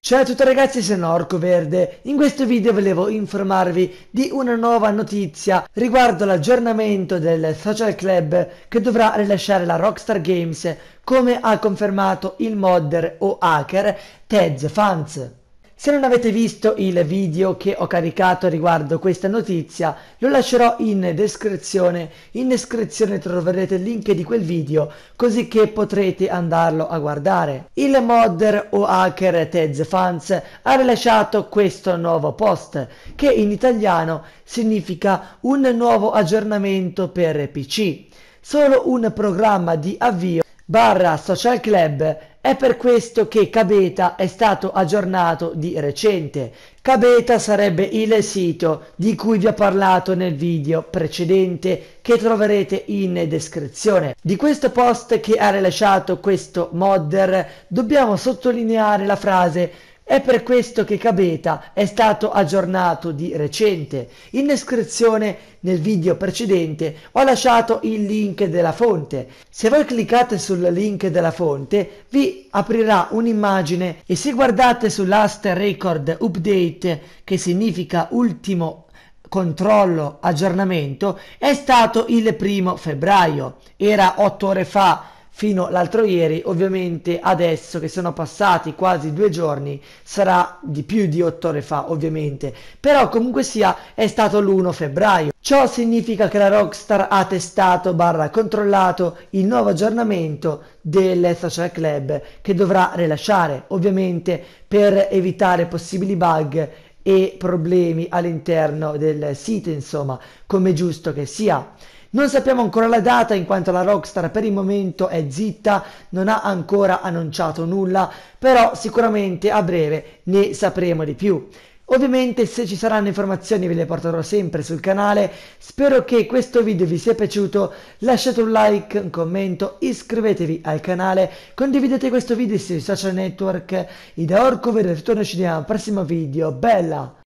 Ciao a tutti ragazzi, sono Orco Verde. In questo video volevo informarvi di una nuova notizia riguardo l'aggiornamento del Social Club che dovrà rilasciare la Rockstar Games, come ha confermato il modder o hacker Ted Fans. Se non avete visto il video che ho caricato riguardo questa notizia, lo lascerò in descrizione. In descrizione troverete il link di quel video, così che potrete andarlo a guardare. Il modder o hacker Tez Fans ha rilasciato questo nuovo post, che in italiano significa un nuovo aggiornamento per PC. Solo un programma di avvio barra social club è per questo che Cabeta è stato aggiornato di recente. Cabeta sarebbe il sito di cui vi ho parlato nel video precedente che troverete in descrizione. Di questo post che ha rilasciato questo modder dobbiamo sottolineare la frase è per questo che Cabeta è stato aggiornato di recente. In descrizione nel video precedente ho lasciato il link della fonte. Se voi cliccate sul link della fonte vi aprirà un'immagine e se guardate su last record update che significa ultimo controllo aggiornamento è stato il primo febbraio. Era otto ore fa fino all'altro ieri, ovviamente adesso che sono passati quasi due giorni, sarà di più di otto ore fa ovviamente, però comunque sia è stato l'1 febbraio. Ciò significa che la Rockstar ha testato barra controllato il nuovo aggiornamento del social club che dovrà rilasciare, ovviamente per evitare possibili bug e problemi all'interno del sito, insomma, come giusto che sia. Non sappiamo ancora la data in quanto la Rockstar per il momento è zitta, non ha ancora annunciato nulla, però sicuramente a breve ne sapremo di più. Ovviamente se ci saranno informazioni ve le porterò sempre sul canale, spero che questo video vi sia piaciuto, lasciate un like, un commento, iscrivetevi al canale, condividete questo video sui social network, io da Orco vedo ritorno ci vediamo al prossimo video, bella!